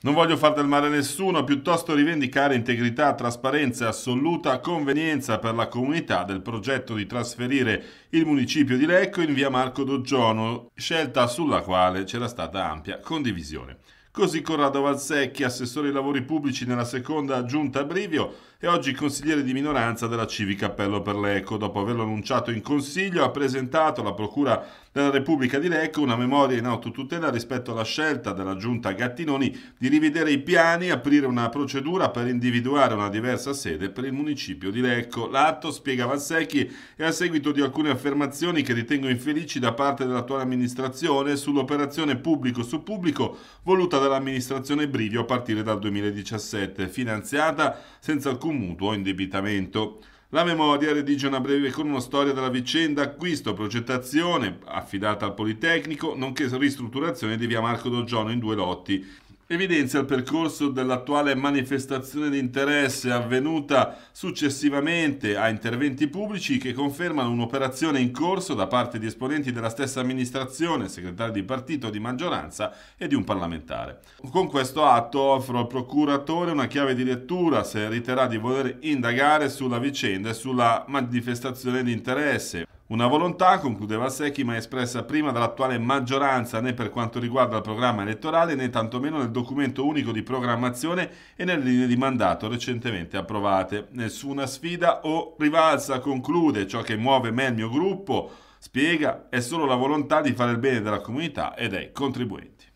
Non voglio far del male a nessuno, piuttosto rivendicare integrità, trasparenza e assoluta convenienza per la comunità del progetto di trasferire il municipio di Lecco in via Marco Doggiono, scelta sulla quale c'era stata ampia condivisione. Così Corrado Valsecchi, assessore ai lavori pubblici nella seconda giunta a Brivio e oggi consigliere di minoranza della Civi Cappello per Lecco, dopo averlo annunciato in consiglio, ha presentato alla Procura della Repubblica di Lecco una memoria in autotutela rispetto alla scelta della giunta Gattinoni di rivedere i piani e aprire una procedura per individuare una diversa sede per il municipio di Lecco. L'atto, spiega Valsecchi, è a seguito di alcune affermazioni che ritengo infelici da parte dell'attuale amministrazione sull'operazione pubblico su pubblico voluta da dall'amministrazione Brivio a partire dal 2017, finanziata senza alcun mutuo o indebitamento. La memoria redige una breve con una storia della vicenda acquisto, progettazione affidata al Politecnico, nonché ristrutturazione di via Marco D'Oggiono in due lotti evidenzia il percorso dell'attuale manifestazione di interesse avvenuta successivamente a interventi pubblici che confermano un'operazione in corso da parte di esponenti della stessa amministrazione, segretario di partito, di maggioranza e di un parlamentare. Con questo atto offro al procuratore una chiave di lettura se riterrà di voler indagare sulla vicenda e sulla manifestazione di interesse una volontà, concludeva Secchi, mai espressa prima dall'attuale maggioranza né per quanto riguarda il programma elettorale né tantomeno nel documento unico di programmazione e nelle linee di mandato recentemente approvate. Nessuna sfida o rivalsa, conclude, ciò che muove me e il mio gruppo, spiega, è solo la volontà di fare il bene della comunità e dei contribuenti.